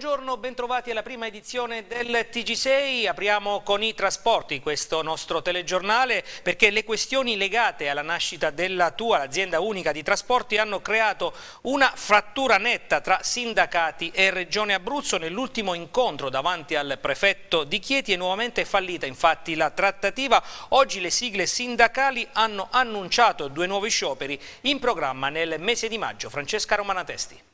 Buongiorno, bentrovati alla prima edizione del TG6. Apriamo con i trasporti questo nostro telegiornale perché le questioni legate alla nascita della tua azienda unica di trasporti hanno creato una frattura netta tra sindacati e Regione Abruzzo. Nell'ultimo incontro davanti al prefetto di Chieti è nuovamente fallita infatti la trattativa. Oggi le sigle sindacali hanno annunciato due nuovi scioperi in programma nel mese di maggio. Francesca Romanatesti.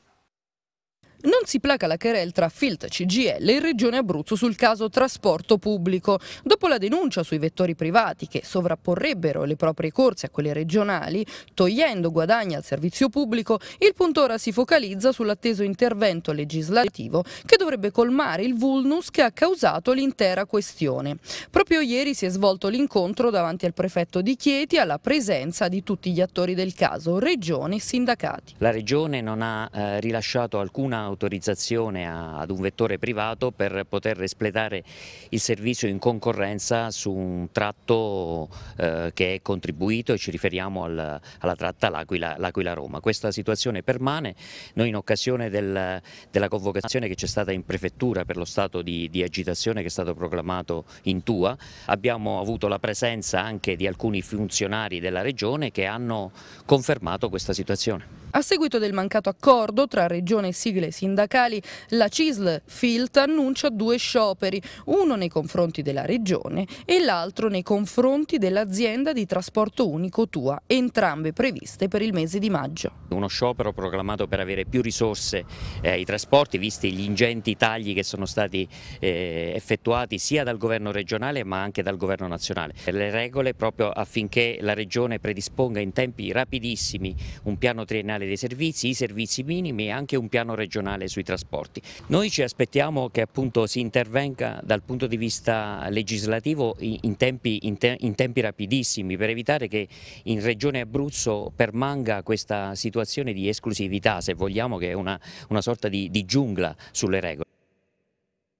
Non si placa la querel tra Filt CGL e Regione Abruzzo sul caso trasporto pubblico. Dopo la denuncia sui vettori privati che sovrapporrebbero le proprie corse a quelle regionali, togliendo guadagni al servizio pubblico, il punto ora si focalizza sull'atteso intervento legislativo che dovrebbe colmare il vulnus che ha causato l'intera questione. Proprio ieri si è svolto l'incontro davanti al prefetto di Chieti alla presenza di tutti gli attori del caso, regione e sindacati. La regione non ha eh, rilasciato alcuna autorizzazione un'autorizzazione ad un vettore privato per poter espletare il servizio in concorrenza su un tratto eh, che è contribuito e ci riferiamo al, alla tratta L'Aquila-Roma. Questa situazione permane, noi in occasione del, della convocazione che c'è stata in prefettura per lo stato di, di agitazione che è stato proclamato in Tua, abbiamo avuto la presenza anche di alcuni funzionari della regione che hanno confermato questa situazione. A seguito del mancato accordo tra Regione e sigle sindacali, la CISL Filt annuncia due scioperi, uno nei confronti della Regione e l'altro nei confronti dell'azienda di trasporto unico Tua, entrambe previste per il mese di maggio. Uno sciopero proclamato per avere più risorse ai eh, trasporti, visti gli ingenti tagli che sono stati eh, effettuati sia dal governo regionale ma anche dal governo nazionale. Le regole proprio affinché la Regione predisponga in tempi rapidissimi un piano triennale generale dei servizi, i servizi minimi e anche un piano regionale sui trasporti. Noi ci aspettiamo che appunto si intervenga dal punto di vista legislativo in tempi, in te, in tempi rapidissimi per evitare che in Regione Abruzzo permanga questa situazione di esclusività, se vogliamo, che è una, una sorta di, di giungla sulle regole.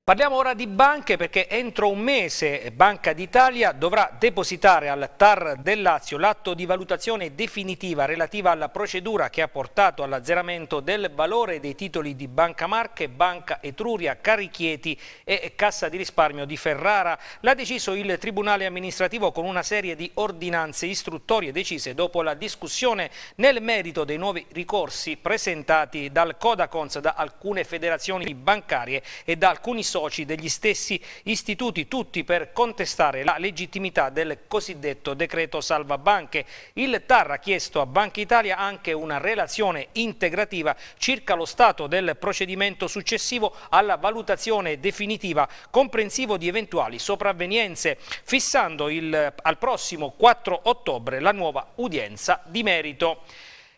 Parliamo ora di banche perché entro un mese Banca d'Italia dovrà depositare al TAR del Lazio l'atto di valutazione definitiva relativa alla procedura che ha portato all'azzeramento del valore dei titoli di Banca Marche, Banca Etruria, Carichieti e Cassa di risparmio di Ferrara. L'ha deciso il Tribunale amministrativo con una serie di ordinanze istruttorie decise dopo la discussione nel merito dei nuovi ricorsi presentati dal Codacons da alcune federazioni bancarie e da alcuni soci soci degli stessi istituti, tutti per contestare la legittimità del cosiddetto decreto salva banche. Il TAR ha chiesto a Banca Italia anche una relazione integrativa circa lo stato del procedimento successivo alla valutazione definitiva, comprensivo di eventuali sopravvenienze, fissando il, al prossimo 4 ottobre la nuova udienza di merito.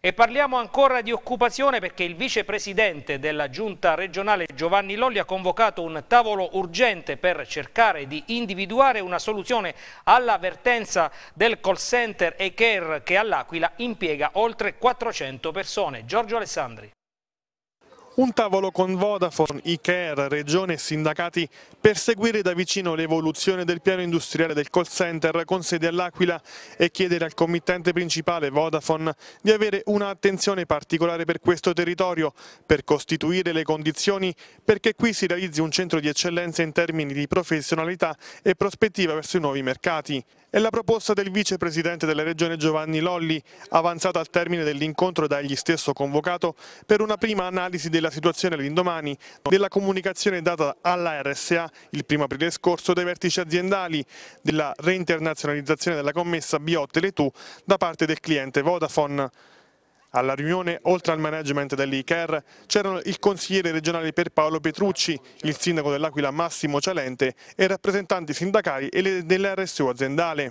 E parliamo ancora di occupazione perché il vicepresidente della giunta regionale Giovanni Lolli ha convocato un tavolo urgente per cercare di individuare una soluzione all'avvertenza del call center e care che all'Aquila impiega oltre 400 persone. Giorgio Alessandri un tavolo con Vodafone, Ikea, Regione e sindacati per seguire da vicino l'evoluzione del piano industriale del call center con sede all'Aquila e chiedere al committente principale Vodafone di avere un'attenzione particolare per questo territorio, per costituire le condizioni perché qui si realizzi un centro di eccellenza in termini di professionalità e prospettiva verso i nuovi mercati. È la proposta del vicepresidente della Regione Giovanni Lolli, avanzata al termine dell'incontro da egli stesso convocato, per una prima analisi della situazione l'indomani, della comunicazione data alla RSA il 1 aprile scorso dai vertici aziendali, della reinternazionalizzazione della commessa Biot Tele2 da parte del cliente Vodafone. Alla riunione, oltre al management dell'ICAR, c'erano il consigliere regionale per Paolo Petrucci, il sindaco dell'Aquila Massimo Cialente e rappresentanti sindacali e dell'RSO aziendale.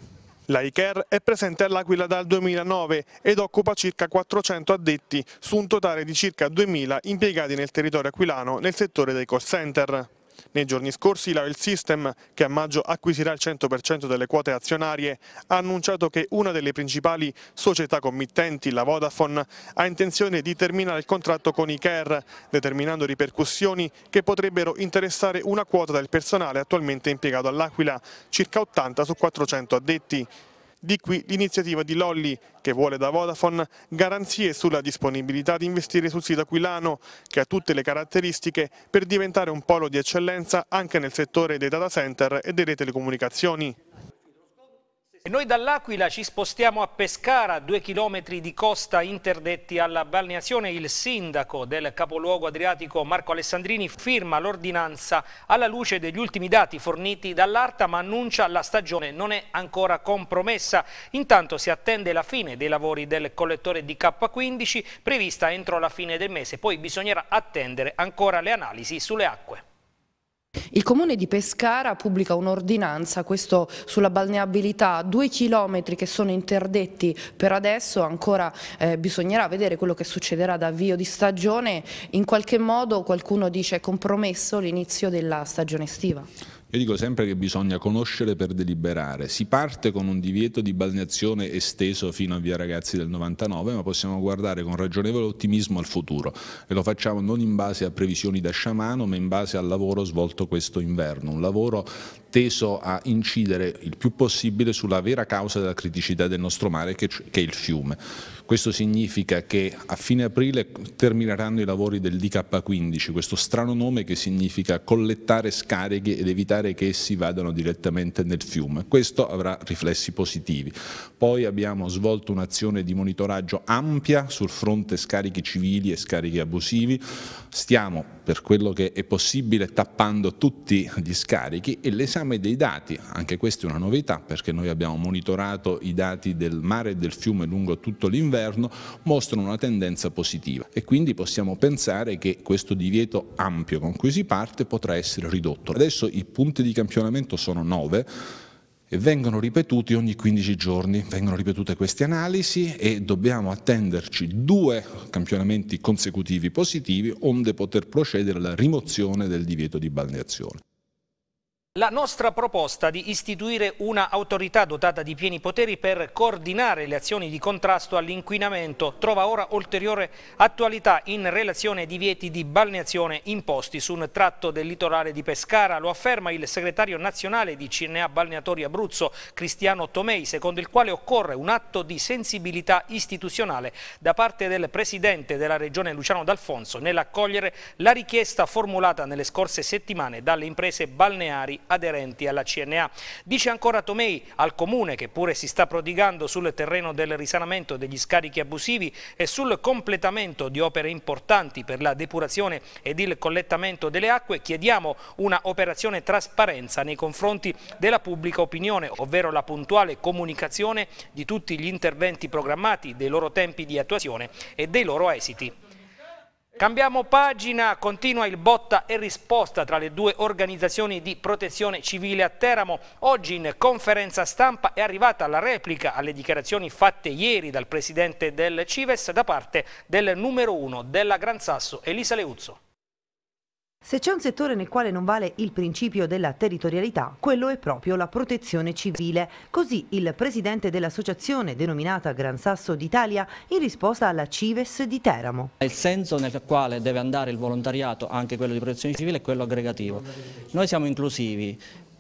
La ICAR è presente all'Aquila dal 2009 ed occupa circa 400 addetti su un totale di circa 2.000 impiegati nel territorio aquilano nel settore dei call center. Nei giorni scorsi la Rail System, che a maggio acquisirà il 100% delle quote azionarie, ha annunciato che una delle principali società committenti, la Vodafone, ha intenzione di terminare il contratto con i CARE, determinando ripercussioni che potrebbero interessare una quota del personale attualmente impiegato all'Aquila, circa 80 su 400 addetti. Di qui l'iniziativa di Lolli, che vuole da Vodafone garanzie sulla disponibilità di investire sul sito aquilano, che ha tutte le caratteristiche per diventare un polo di eccellenza anche nel settore dei data center e delle telecomunicazioni. E noi dall'Aquila ci spostiamo a Pescara, due chilometri di costa interdetti alla balneazione. Il sindaco del capoluogo adriatico Marco Alessandrini firma l'ordinanza alla luce degli ultimi dati forniti dall'Arta ma annuncia la stagione non è ancora compromessa. Intanto si attende la fine dei lavori del collettore di K15 prevista entro la fine del mese. Poi bisognerà attendere ancora le analisi sulle acque. Il comune di Pescara pubblica un'ordinanza, questo sulla balneabilità, due chilometri che sono interdetti per adesso, ancora eh, bisognerà vedere quello che succederà da avvio di stagione, in qualche modo qualcuno dice compromesso l'inizio della stagione estiva. Io dico sempre che bisogna conoscere per deliberare. Si parte con un divieto di balneazione esteso fino a Via Ragazzi del 99, ma possiamo guardare con ragionevole ottimismo al futuro e lo facciamo non in base a previsioni da sciamano, ma in base al lavoro svolto questo inverno, un lavoro teso a incidere il più possibile sulla vera causa della criticità del nostro mare che è il fiume. Questo significa che a fine aprile termineranno i lavori del DK15, questo strano nome che significa collettare scarichi ed evitare che essi vadano direttamente nel fiume. Questo avrà riflessi positivi. Poi abbiamo svolto un'azione di monitoraggio ampia sul fronte scarichi civili e scarichi abusivi. Stiamo, per quello che è possibile, tappando tutti gli scarichi e l'esame l'esame dei dati, anche questa è una novità perché noi abbiamo monitorato i dati del mare e del fiume lungo tutto l'inverno, mostrano una tendenza positiva e quindi possiamo pensare che questo divieto ampio con cui si parte potrà essere ridotto. Adesso i punti di campionamento sono 9, e vengono ripetuti ogni 15 giorni, vengono ripetute queste analisi e dobbiamo attenderci due campionamenti consecutivi positivi onde poter procedere alla rimozione del divieto di balneazione. La nostra proposta di istituire una autorità dotata di pieni poteri per coordinare le azioni di contrasto all'inquinamento trova ora ulteriore attualità in relazione ai divieti di balneazione imposti su un tratto del litorale di Pescara. Lo afferma il segretario nazionale di CNA Balneatori Abruzzo, Cristiano Tomei, secondo il quale occorre un atto di sensibilità istituzionale da parte del presidente della regione Luciano D'Alfonso nell'accogliere la richiesta formulata nelle scorse settimane dalle imprese balneari aderenti alla CNA. Dice ancora Tomei al Comune, che pure si sta prodigando sul terreno del risanamento degli scarichi abusivi e sul completamento di opere importanti per la depurazione ed il collettamento delle acque, chiediamo una operazione trasparenza nei confronti della pubblica opinione, ovvero la puntuale comunicazione di tutti gli interventi programmati, dei loro tempi di attuazione e dei loro esiti. Cambiamo pagina, continua il botta e risposta tra le due organizzazioni di protezione civile a Teramo. Oggi in conferenza stampa è arrivata la replica alle dichiarazioni fatte ieri dal presidente del Cives da parte del numero uno della Gran Sasso Elisa Leuzzo. Se c'è un settore nel quale non vale il principio della territorialità, quello è proprio la protezione civile. Così il presidente dell'associazione denominata Gran Sasso d'Italia in risposta alla Cives di Teramo. Il senso nel quale deve andare il volontariato, anche quello di protezione civile, è quello aggregativo. Noi siamo inclusivi,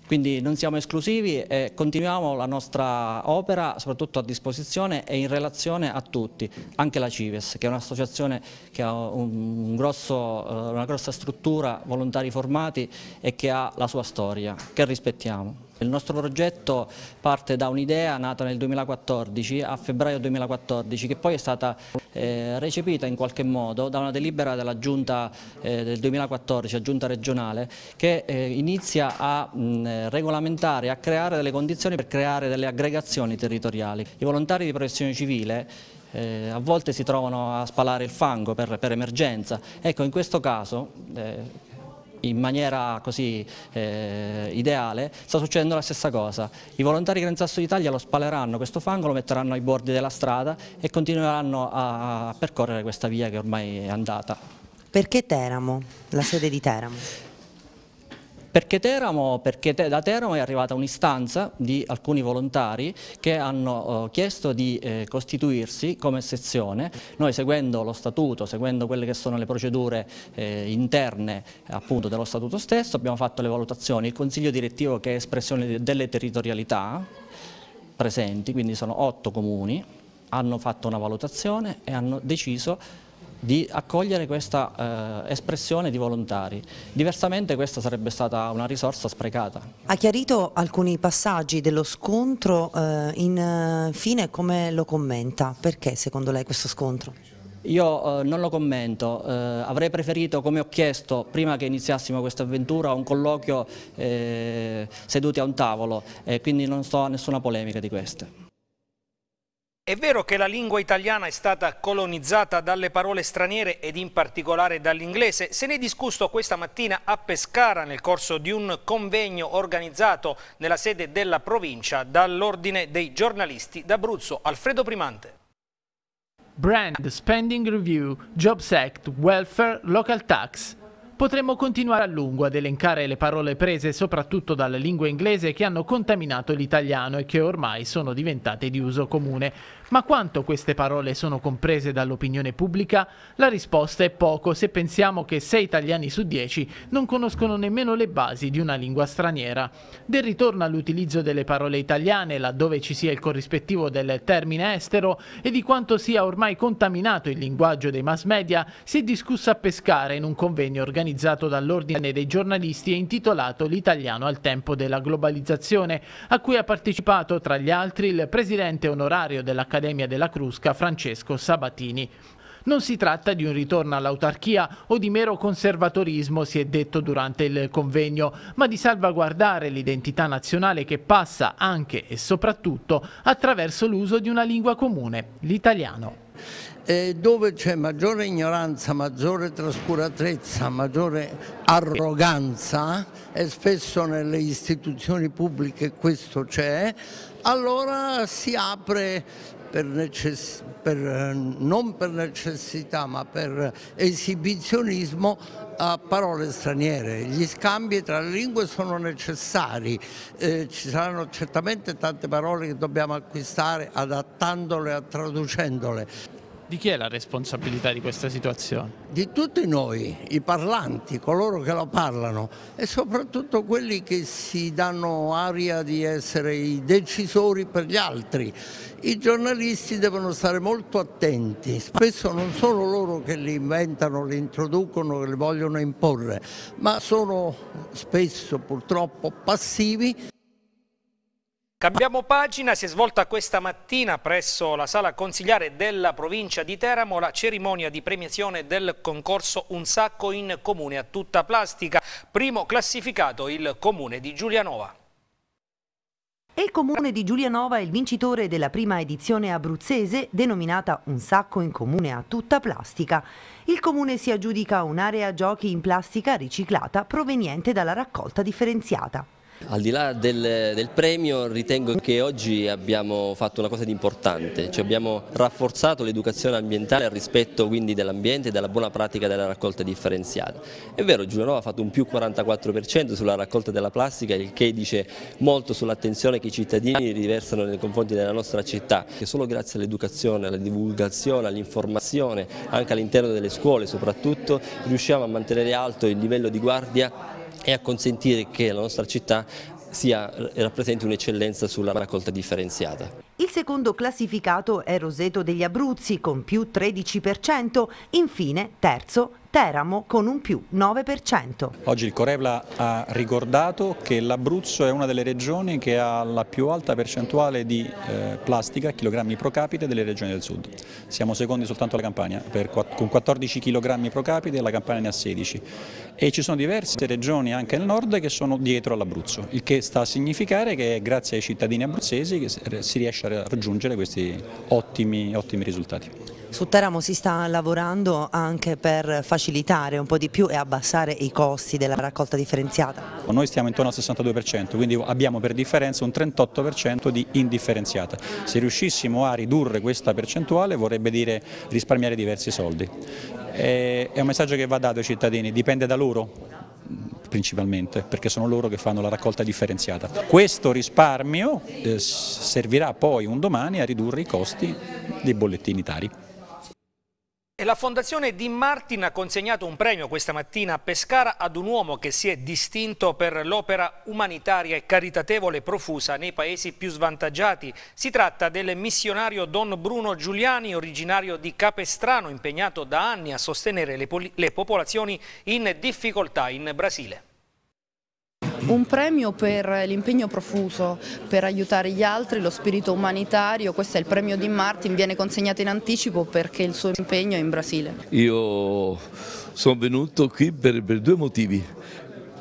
quindi non siamo esclusivi e continuiamo la nostra opera soprattutto a disposizione e in relazione a tutti, anche la Cives che è un'associazione che ha un grosso, eh, una grossa struttura, volontari formati e che ha la sua storia, che rispettiamo. Il nostro progetto parte da un'idea nata nel 2014, a febbraio 2014, che poi è stata eh, recepita in qualche modo da una delibera della giunta eh, del 2014, la giunta regionale, che eh, inizia a mh, regolamentare, a creare delle condizioni per creare delle aggregazioni territoriali. I volontari di protezione civile eh, a volte si trovano a spalare il fango per, per emergenza. Ecco, in questo caso eh, in maniera così eh, ideale, sta succedendo la stessa cosa. I volontari Gran Sasso d'Italia lo spaleranno questo fango, lo metteranno ai bordi della strada e continueranno a percorrere questa via che ormai è andata. Perché Teramo, la sede di Teramo? Perché, Teramo, perché te, da Teramo è arrivata un'istanza di alcuni volontari che hanno eh, chiesto di eh, costituirsi come sezione. Noi seguendo lo statuto, seguendo quelle che sono le procedure eh, interne appunto dello statuto stesso, abbiamo fatto le valutazioni. Il consiglio direttivo che è espressione delle territorialità presenti, quindi sono otto comuni, hanno fatto una valutazione e hanno deciso di accogliere questa eh, espressione di volontari. Diversamente questa sarebbe stata una risorsa sprecata. Ha chiarito alcuni passaggi dello scontro, eh, infine eh, come lo commenta? Perché secondo lei questo scontro? Io eh, non lo commento, eh, avrei preferito, come ho chiesto prima che iniziassimo questa avventura, un colloquio eh, seduti a un tavolo e quindi non sto a nessuna polemica di queste. È vero che la lingua italiana è stata colonizzata dalle parole straniere ed in particolare dall'inglese. Se ne è discusso questa mattina a Pescara nel corso di un convegno organizzato nella sede della provincia dall'Ordine dei giornalisti d'Abruzzo. Alfredo Primante. Brand, Spending Review, Jobs Act, Welfare, Local Tax. Potremmo continuare a lungo ad elencare le parole prese soprattutto dalla lingua inglese che hanno contaminato l'italiano e che ormai sono diventate di uso comune. Ma quanto queste parole sono comprese dall'opinione pubblica? La risposta è poco se pensiamo che 6 italiani su 10 non conoscono nemmeno le basi di una lingua straniera. Del ritorno all'utilizzo delle parole italiane, laddove ci sia il corrispettivo del termine estero, e di quanto sia ormai contaminato il linguaggio dei mass media, si è discussa a pescare in un convegno organizzato dall'Ordine dei giornalisti e intitolato L'italiano al tempo della globalizzazione, a cui ha partecipato tra gli altri il presidente onorario dell'Accademia dell'Accademia della Crusca Francesco Sabatini. Non si tratta di un ritorno all'autarchia o di mero conservatorismo, si è detto durante il convegno, ma di salvaguardare l'identità nazionale che passa anche e soprattutto attraverso l'uso di una lingua comune, l'italiano. E dove c'è maggiore ignoranza, maggiore trascuratezza, maggiore arroganza, e spesso nelle istituzioni pubbliche questo c'è, allora si apre per necess- per, eh, non per necessità ma per esibizionismo a parole straniere. Gli scambi tra le lingue sono necessari, eh, ci saranno certamente tante parole che dobbiamo acquistare adattandole a traducendole, di chi è la responsabilità di questa situazione? Di tutti noi, i parlanti, coloro che la parlano e soprattutto quelli che si danno aria di essere i decisori per gli altri. I giornalisti devono stare molto attenti, spesso non sono loro che li inventano, li introducono, li vogliono imporre, ma sono spesso purtroppo passivi. Cambiamo pagina, si è svolta questa mattina presso la sala consigliare della provincia di Teramo la cerimonia di premiazione del concorso Un sacco in comune a tutta plastica, primo classificato il comune di Giulianova. il comune di Giulianova è il vincitore della prima edizione abruzzese denominata Un sacco in comune a tutta plastica. Il comune si aggiudica un'area giochi in plastica riciclata proveniente dalla raccolta differenziata. Al di là del, del, premio ritengo che oggi abbiamo fatto una cosa di importante, cioè abbiamo rafforzato l'educazione ambientale al rispetto quindi dell'ambiente e della buona pratica della raccolta differenziata. È vero, Giulianova ha fatto un più 44% sulla raccolta della plastica, il che dice molto sull'attenzione che i cittadini riversano nei confronti della nostra città, che solo grazie all'educazione, alla divulgazione, all'informazione, anche all'interno delle scuole soprattutto, riusciamo a mantenere alto il livello di guardia e a consentire che la nostra città sia, rappresenti un'eccellenza sulla raccolta differenziata. Il secondo classificato è Roseto degli Abruzzi con più 13%, infine terzo Teramo con un più 9%. Oggi il Corevla ha ricordato che l'Abruzzo è una delle regioni che ha la più alta percentuale di eh, plastica, chilogrammi pro capite, delle regioni del sud. Siamo secondi soltanto alla Campania, per, con 14 chilogrammi pro capite e la Campania ne ha 16. E ci sono diverse regioni anche nel nord che sono dietro all'Abruzzo, il che sta a significare che è grazie ai cittadini abruzzesi che si riesce a raggiungere questi ottimi, ottimi risultati. Su Teramo si sta lavorando anche per facilitare un po' di più e abbassare i costi della raccolta differenziata? Noi stiamo intorno al 62%, quindi abbiamo per differenza un 38% di indifferenziata. Se riuscissimo a ridurre questa percentuale vorrebbe dire risparmiare diversi soldi. È un messaggio che va dato ai cittadini, dipende da loro principalmente, perché sono loro che fanno la raccolta differenziata. Questo risparmio eh, servirà poi un domani a ridurre i costi dei bollettini tari la Fondazione Di Martin ha consegnato un premio questa mattina a Pescara ad un uomo che si è distinto per l'opera umanitaria e caritatevole profusa nei paesi più svantaggiati. Si tratta del missionario Don Bruno Giuliani, originario di Capestrano, impegnato da anni a sostenere le, le popolazioni in difficoltà in Brasile un premio per l'impegno profuso, per aiutare gli altri, lo spirito umanitario, questo è il premio di Martin, viene consegnato in anticipo perché il suo impegno è in Brasile. Io sono venuto qui per, per due motivi.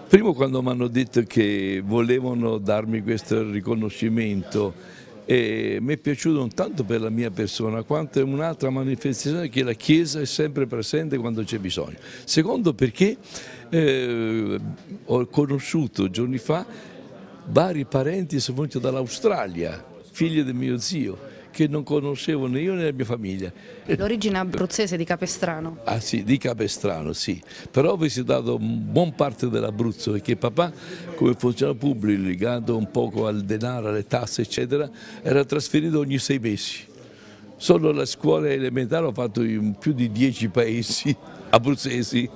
Primo quando mi hanno detto che volevano darmi questo riconoscimento e mi è piaciuto non tanto per la mia persona quanto è un'altra manifestazione che la Chiesa è sempre presente quando c'è bisogno. Secondo perché eh, ho conosciuto giorni fa vari parenti sono venuti dall'Australia, figli di mio zio, che non conoscevo né io né la mia famiglia. L'origine abruzzese di Capestrano? Ah sì, di Capestrano, sì. Però ho visitato buon parte dell'Abruzzo perché papà, come funzionario pubblico, legato un poco al denaro, alle tasse, eccetera, era trasferito ogni sei mesi. Solo la scuola elementare ho fatto in più di dieci paesi abruzzesi.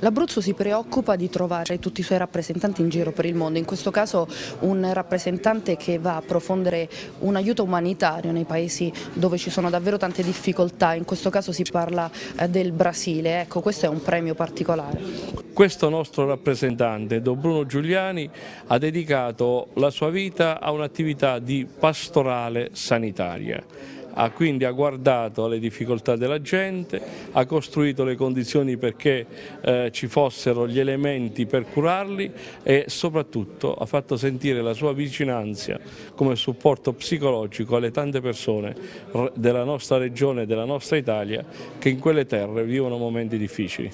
L'Abruzzo si preoccupa di trovare tutti i suoi rappresentanti in giro per il mondo, in questo caso un rappresentante che va a approfondire un aiuto umanitario nei paesi dove ci sono davvero tante difficoltà, in questo caso si parla eh, del Brasile, ecco questo è un premio particolare. Questo nostro rappresentante, Don Bruno Giuliani, ha dedicato la sua vita a un'attività di pastorale sanitaria ha quindi ha guardato alle difficoltà della gente, ha costruito le condizioni perché eh, ci fossero gli elementi per curarli e soprattutto ha fatto sentire la sua vicinanza come supporto psicologico alle tante persone della nostra regione e della nostra Italia che in quelle terre vivono momenti difficili.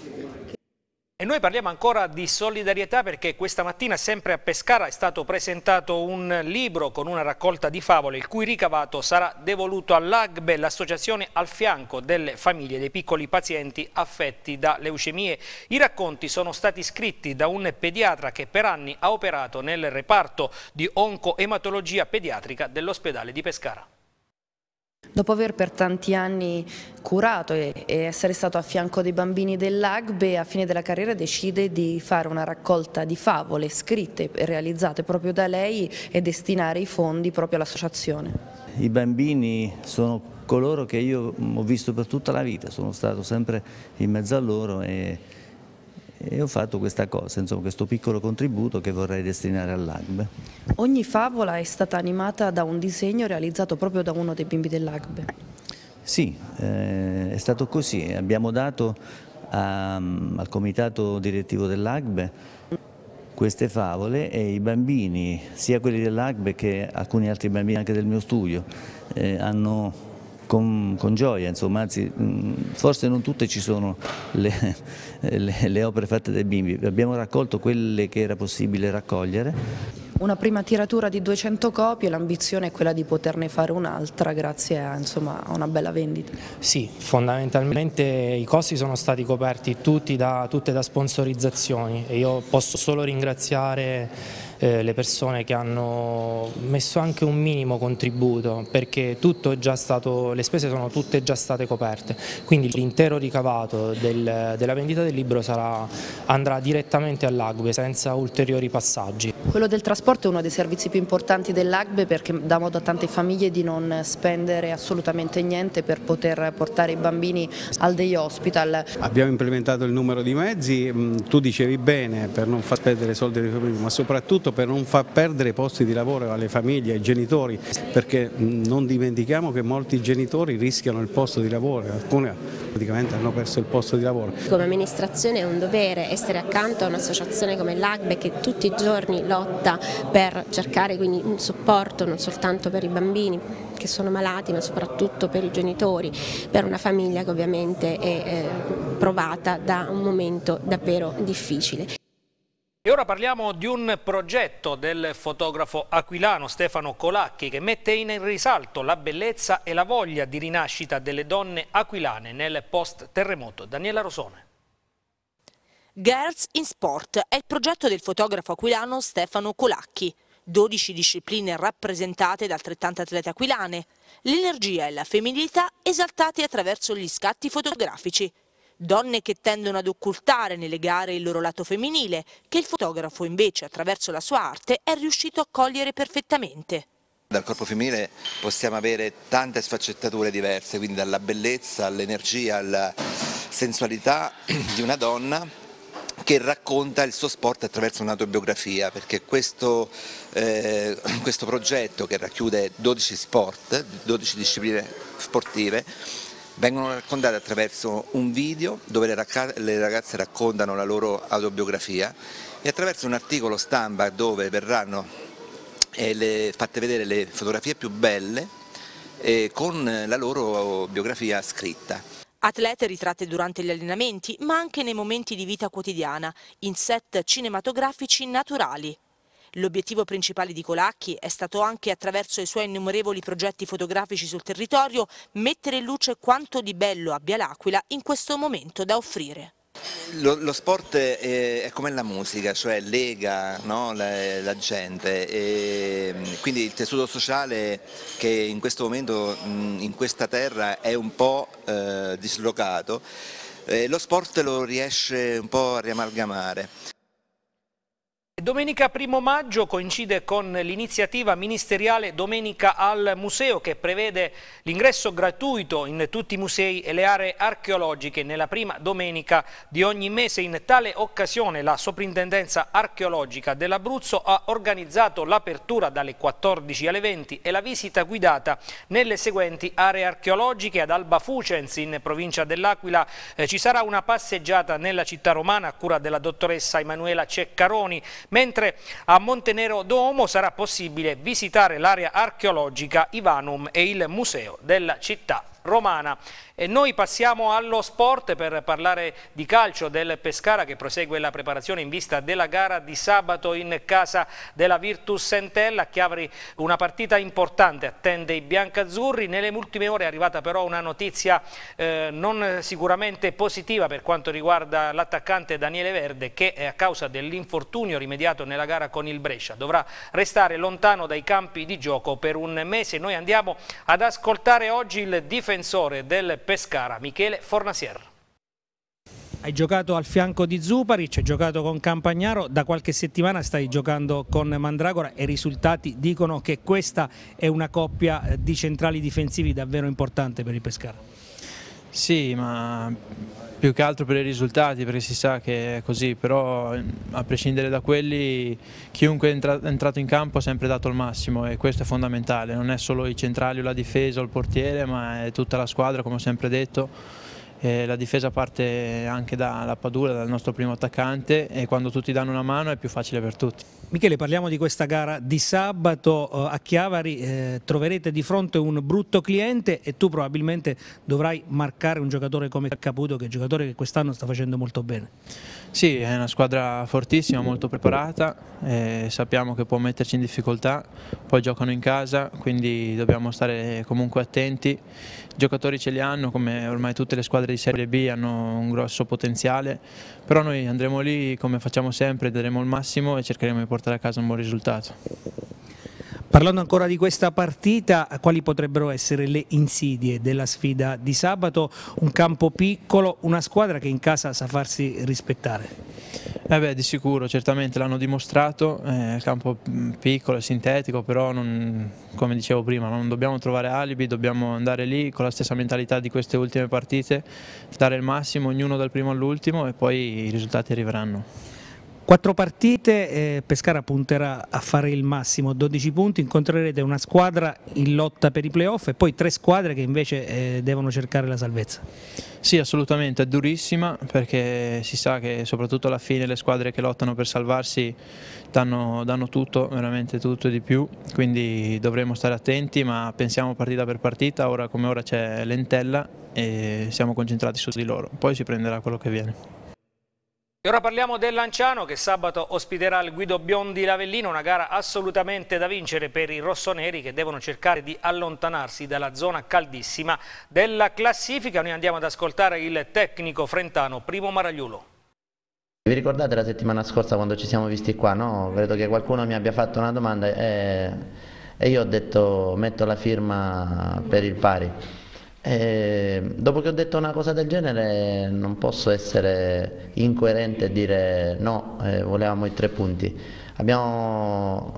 E noi parliamo ancora di solidarietà perché questa mattina sempre a Pescara è stato presentato un libro con una raccolta di favole il cui ricavato sarà devoluto all'AGBE, l'associazione al fianco delle famiglie dei piccoli pazienti affetti da leucemie. I racconti sono stati scritti da un pediatra che per anni ha operato nel reparto di oncoematologia pediatrica dell'ospedale di Pescara. Dopo aver per tanti anni curato e essere stato a fianco dei bambini dell'Agbe, a fine della carriera decide di fare una raccolta di favole scritte e realizzate proprio da lei e destinare i fondi proprio all'associazione. I bambini sono coloro che io ho visto per tutta la vita, sono stato sempre in mezzo a loro e e ho fatto questa cosa, insomma, questo piccolo contributo che vorrei destinare all'AGBE. Ogni favola è stata animata da un disegno realizzato proprio da uno dei bimbi dell'AGBE? Sì, eh, è stato così, abbiamo dato a, mm, al comitato direttivo dell'AGBE queste favole e i bambini, sia quelli dell'AGBE che alcuni altri bambini anche del mio studio, eh, hanno con, con gioia, insomma, anzi forse non tutte ci sono le, le, le opere fatte dai bimbi, abbiamo raccolto quelle che era possibile raccogliere una prima tiratura di 200 copie, l'ambizione è quella di poterne fare un'altra grazie a, insomma, a, una bella vendita. Sì, fondamentalmente i costi sono stati coperti tutti da, tutte da sponsorizzazioni e io posso solo ringraziare eh, le persone che hanno messo anche un minimo contributo perché stato, le spese sono tutte già state coperte, quindi l'intero ricavato del, della vendita del libro sarà, andrà direttamente all'Agbe senza ulteriori passaggi. Quello del trasporto è uno dei servizi più importanti dell'Agbe perché dà modo a tante famiglie di non spendere assolutamente niente per poter portare i bambini al day hospital. Abbiamo implementato il numero di mezzi, mm, tu dicevi bene per non far perdere soldi ai famiglie ma soprattutto per non far perdere posti di lavoro alle famiglie, ai genitori, perché non dimentichiamo che molti genitori rischiano il posto di lavoro, alcuni praticamente hanno perso il posto di lavoro. Come amministrazione è un dovere essere accanto a un'associazione come l'AGBE che tutti i giorni lotta per cercare quindi un supporto non soltanto per i bambini che sono malati ma soprattutto per i genitori, per una famiglia che ovviamente è eh, provata da un momento davvero difficile. E ora parliamo di un progetto del fotografo aquilano Stefano Colacchi che mette in risalto la bellezza e la voglia di rinascita delle donne aquilane nel post-terremoto. Daniela Rosone. Girls in Sport è il progetto del fotografo aquilano Stefano Colacchi. 12 discipline rappresentate da altrettante atlete aquilane. L'energia e la femminilità esaltate attraverso gli scatti fotografici donne che tendono ad occultare nelle gare il loro lato femminile, che il fotografo invece attraverso la sua arte è riuscito a cogliere perfettamente. Dal corpo femminile possiamo avere tante sfaccettature diverse, quindi dalla bellezza all'energia, alla sensualità di una donna che racconta il suo sport attraverso un'autobiografia, perché questo, eh, questo progetto che racchiude 12 sport, 12 discipline sportive, vengono raccontate attraverso un video dove le, ragazze raccontano la loro autobiografia e attraverso un articolo stampa dove verranno eh, le, fatte vedere le fotografie più belle eh, con la loro biografia scritta. Atlete ritratte durante gli allenamenti, ma anche nei momenti di vita quotidiana, in set cinematografici naturali. L'obiettivo principale di Colacchi è stato anche attraverso i suoi innumerevoli progetti fotografici sul territorio mettere in luce quanto di bello abbia l'Aquila in questo momento da offrire. Lo, lo, sport è, è, come la musica, cioè lega no? la, la, gente, e quindi il tessuto sociale che in questo momento in questa terra è un po' eh, dislocato, eh, lo sport lo riesce un po' a riamalgamare. Domenica 1 maggio coincide con l'iniziativa ministeriale Domenica al Museo che prevede l'ingresso gratuito in tutti i musei e le aree archeologiche nella prima domenica di ogni mese. In tale occasione la Soprintendenza Archeologica dell'Abruzzo ha organizzato l'apertura dalle 14 alle 20 e la visita guidata nelle seguenti aree archeologiche ad Alba Fucens in provincia dell'Aquila. Eh, ci sarà una passeggiata nella città romana a cura della dottoressa Emanuela Ceccaroni mentre a Montenero Domo sarà possibile visitare l'area archeologica Ivanum e il museo della città romana. E noi passiamo allo sport per parlare di calcio del Pescara che prosegue la preparazione in vista della gara di sabato in casa della Virtus Sentella. A Chiavari una partita importante attende i biancazzurri. Nelle ultime ore è arrivata però una notizia eh, non sicuramente positiva per quanto riguarda l'attaccante Daniele Verde che a causa dell'infortunio rimediato nella gara con il Brescia dovrà restare lontano dai campi di gioco per un mese. Noi andiamo ad ascoltare oggi il difensore del Pescara, Michele Fornasier. Hai giocato al fianco di Zuparic, hai giocato con Campagnaro, da qualche settimana stai giocando con Mandragora e i risultati dicono che questa è una coppia eh, di centrali difensivi davvero importante per il Pescara. Sì, ma più che altro per i risultati, perché si sa che è così, però a prescindere da quelli chiunque è entrato in campo ha sempre dato il massimo e questo è fondamentale, non è solo i centrali o la difesa o il portiere, ma è tutta la squadra, come ho sempre detto eh, la difesa parte anche dalla Padula, dal nostro primo attaccante e quando tutti danno una mano è più facile per tutti. Michele parliamo di questa gara di sabato eh, a Chiavari, eh, troverete di fronte un brutto cliente e tu probabilmente dovrai marcare un giocatore come Caputo che è un giocatore che quest'anno sta facendo molto bene. Sì, è una squadra fortissima, molto preparata, eh, sappiamo che può metterci in difficoltà, poi giocano in casa, quindi dobbiamo stare comunque attenti. I giocatori ce li hanno, come ormai tutte le squadre di Serie B hanno un grosso potenziale, però noi andremo lì come facciamo sempre, daremo il massimo e cercheremo di portare a casa un buon risultato. Parlando ancora di questa partita, quali potrebbero essere le insidie della sfida di sabato? Un campo piccolo, una squadra che in casa sa farsi rispettare. Eh beh, di sicuro, certamente l'hanno dimostrato, eh, campo mm, piccolo e sintetico, però non, come dicevo prima non dobbiamo trovare alibi, dobbiamo andare lì con la stessa mentalità di queste ultime partite, dare il massimo ognuno dal primo all'ultimo e poi i risultati arriveranno. Quattro partite, eh, Pescara punterà a fare il massimo, 12 punti, incontrerete una squadra in lotta per i playoff e poi tre squadre che invece eh, devono cercare la salvezza. Sì, assolutamente, è durissima perché si sa che soprattutto alla fine le squadre che lottano per salvarsi danno, danno tutto, veramente tutto e di più, quindi dovremo stare attenti, ma pensiamo partita per partita, ora come ora c'è l'entella e siamo concentrati su di loro, poi si prenderà quello che viene. E ora parliamo del Lanciano che sabato ospiterà il Guido Biondi Lavellino, una gara assolutamente da vincere per i rossoneri che devono cercare di allontanarsi dalla zona caldissima della classifica. Noi andiamo ad ascoltare il tecnico frentano Primo Maragliulo. Vi ricordate la settimana scorsa quando ci siamo visti qua? No? Credo che qualcuno mi abbia fatto una domanda e, e io ho detto metto la firma per il pari. E ehm, dopo che ho detto una cosa del genere non posso essere incoerente e dire no, eh, volevamo i tre punti. Abbiamo,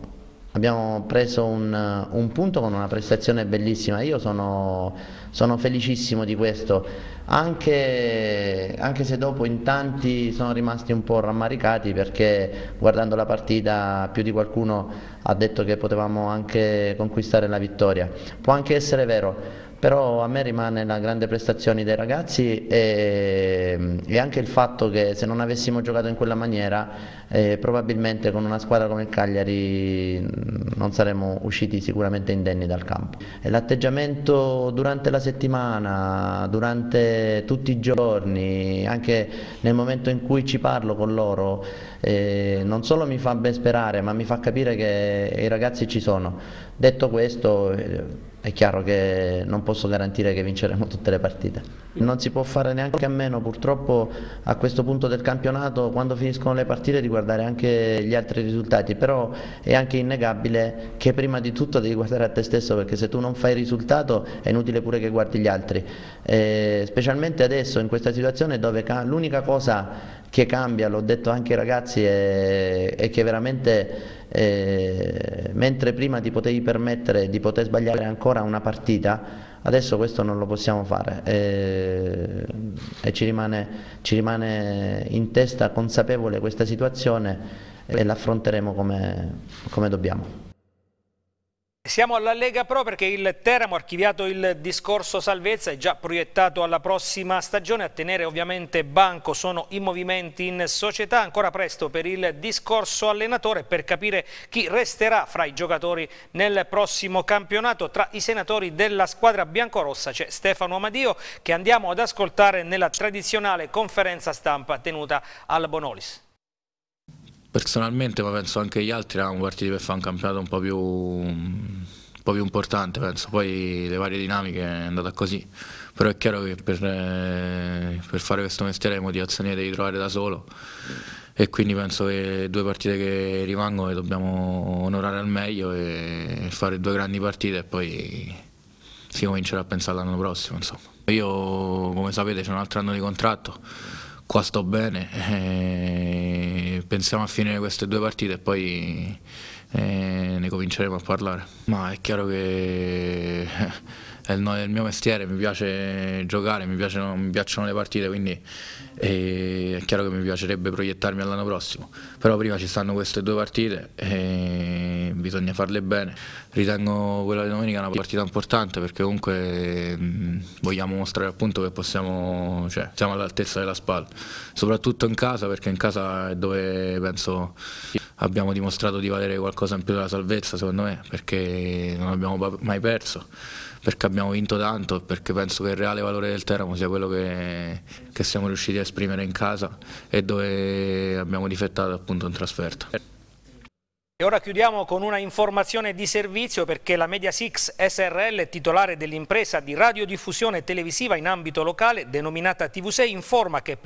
abbiamo preso un, un, punto con una prestazione bellissima, io sono, sono felicissimo di questo, anche, anche, se dopo in tanti sono rimasti un po' rammaricati perché guardando la partita più di qualcuno ha detto che potevamo anche conquistare la vittoria. Può anche essere vero però a me rimane la grande prestazione dei ragazzi e, e anche il fatto che se non avessimo giocato in quella maniera eh, probabilmente con una squadra come il Cagliari mm, non saremmo usciti sicuramente indenni dal campo. L'atteggiamento durante la settimana, durante tutti i giorni, anche nel momento in cui ci parlo con loro, eh, non solo mi fa ben sperare ma mi fa capire che i ragazzi ci sono. Detto questo... Eh, è chiaro che non posso garantire che vinceremo tutte le partite. Non si può fare neanche a meno purtroppo a questo punto del campionato quando finiscono le partite di guardare anche gli altri risultati, però è anche innegabile che prima di tutto devi guardare a te stesso perché se tu non fai risultato è inutile pure che guardi gli altri, e eh, specialmente adesso in questa situazione dove l'unica cosa che cambia, l'ho detto anche ai ragazzi, è, è che veramente eh, mentre prima ti potevi permettere di poter sbagliare ancora una partita, adesso questo non lo possiamo fare e, eh, e ci, rimane, ci, rimane, in testa consapevole questa situazione e l'affronteremo come, come dobbiamo. Siamo alla Lega Pro perché il Teramo, archiviato il discorso salvezza, è già proiettato alla prossima stagione. A tenere ovviamente banco sono i movimenti in società. Ancora presto per il discorso allenatore per capire chi resterà fra i giocatori nel prossimo campionato. Tra i senatori della squadra biancorossa c'è Stefano Amadio che andiamo ad ascoltare nella tradizionale conferenza stampa tenuta al Bonolis. Personalmente, ma penso anche gli altri, eravamo partiti per fare un campionato un po' più, un po più importante, penso. Poi le varie dinamiche è andata così. Però è chiaro che per, eh, per fare questo mestiere le motivazioni le devi trovare da solo e quindi penso che due partite che rimangono le dobbiamo onorare al meglio e fare due grandi partite e poi si comincerà a pensare all'anno prossimo. Insomma. Io come sapete c'è un altro anno di contratto qua sto bene, eh, pensiamo a finire queste due partite e poi eh, ne cominceremo a parlare. Ma è chiaro che eh, è, il, è il, mio mestiere, mi piace giocare, mi, piace, mi piacciono le partite, quindi e è chiaro che mi piacerebbe proiettarmi all'anno prossimo, però prima ci stanno queste due partite e bisogna farle bene. Ritengo quella di domenica una partita importante perché comunque vogliamo mostrare appunto che possiamo, cioè, siamo all'altezza della spalla, soprattutto in casa perché in casa è dove penso abbiamo dimostrato di valere qualcosa in più della salvezza secondo me perché non abbiamo mai perso perché abbiamo vinto tanto perché penso che il reale valore del Teramo sia quello che, che siamo riusciti a esprimere in casa e dove abbiamo difettato appunto in trasferta. E ora chiudiamo con una informazione di servizio perché la Mediasix SRL, titolare dell'impresa di radiodiffusione televisiva in ambito locale, denominata TV6, informa che,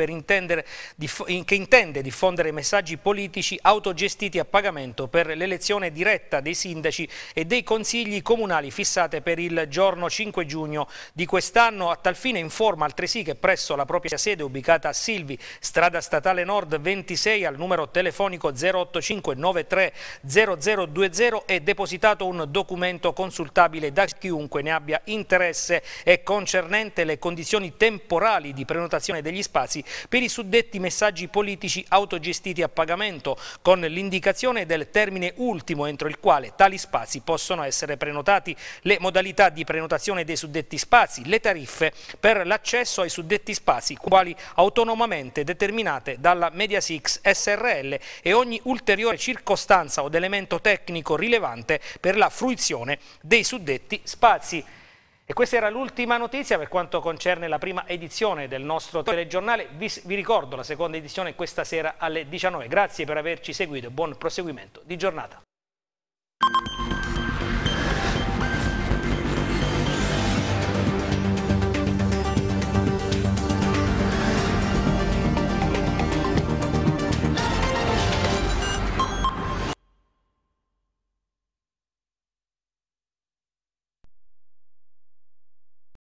diff che intende diffondere messaggi politici autogestiti a pagamento per l'elezione diretta dei sindaci e dei consigli comunali fissate per il giorno 5 giugno di quest'anno. A tal fine informa altresì che presso la propria sede ubicata a Silvi, strada statale nord 26 al numero telefonico 08593 0020 è depositato un documento consultabile da chiunque ne abbia interesse e concernente le condizioni temporali di prenotazione degli spazi per i suddetti messaggi politici autogestiti a pagamento, con l'indicazione del termine ultimo entro il quale tali spazi possono essere prenotati, le modalità di prenotazione dei suddetti spazi, le tariffe per l'accesso ai suddetti spazi, quali autonomamente determinate dalla Mediasix SRL e ogni ulteriore circostanza o ed elemento tecnico rilevante per la fruizione dei suddetti spazi. E questa era l'ultima notizia per quanto concerne la prima edizione del nostro telegiornale. Vi, vi ricordo la seconda edizione questa sera alle 19. Grazie per averci seguito e buon proseguimento di giornata.